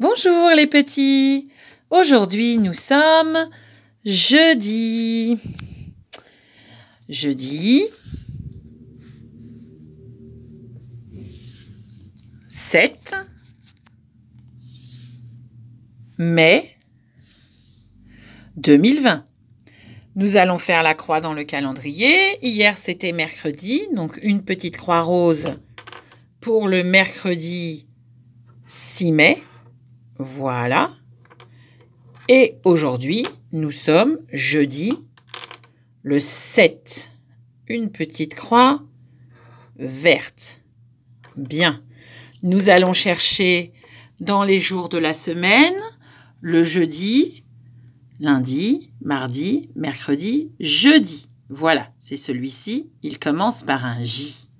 Bonjour les petits. Aujourd'hui nous sommes jeudi. Jeudi 7 mai 2020. Nous allons faire la croix dans le calendrier. Hier, c'était mercredi, donc une petite croix rose pour le mercredi 6 mai. Voilà. Et aujourd'hui, nous sommes jeudi le 7. Une petite croix verte. Bien. Nous allons chercher dans les jours de la semaine, le jeudi, lundi, mardi, mercredi, jeudi. Voilà, c'est celui-ci. Il commence par un J.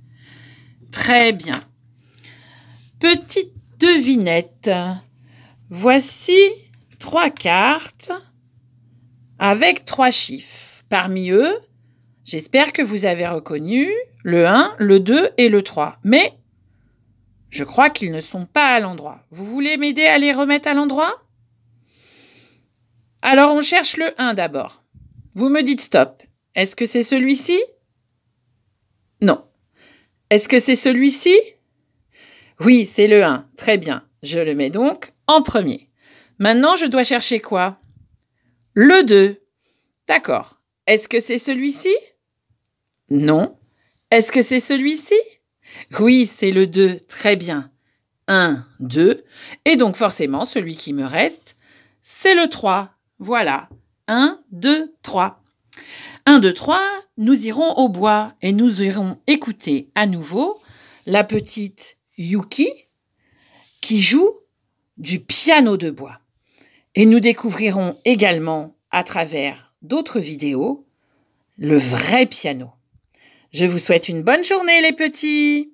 Très bien. Petite devinette. Voici trois cartes avec trois chiffres. Parmi eux, j'espère que vous avez reconnu le 1, le 2 et le 3. Mais je crois qu'ils ne sont pas à l'endroit. Vous voulez m'aider à les remettre à l'endroit Alors on cherche le 1 d'abord. Vous me dites stop. Est-ce que c'est celui-ci Non. Est-ce que c'est celui-ci Oui, c'est le 1. Très bien. Je le mets donc en premier. Maintenant, je dois chercher quoi Le 2. D'accord. Est-ce que c'est celui-ci Non. Est-ce que c'est celui-ci Oui, c'est le 2. Très bien. 1, 2. Et donc forcément, celui qui me reste, c'est le 3. Voilà. 1, 2, 3. 1, 2, 3, nous irons au bois et nous irons écouter à nouveau la petite Yuki qui joue du piano de bois. Et nous découvrirons également, à travers d'autres vidéos, le vrai piano. Je vous souhaite une bonne journée les petits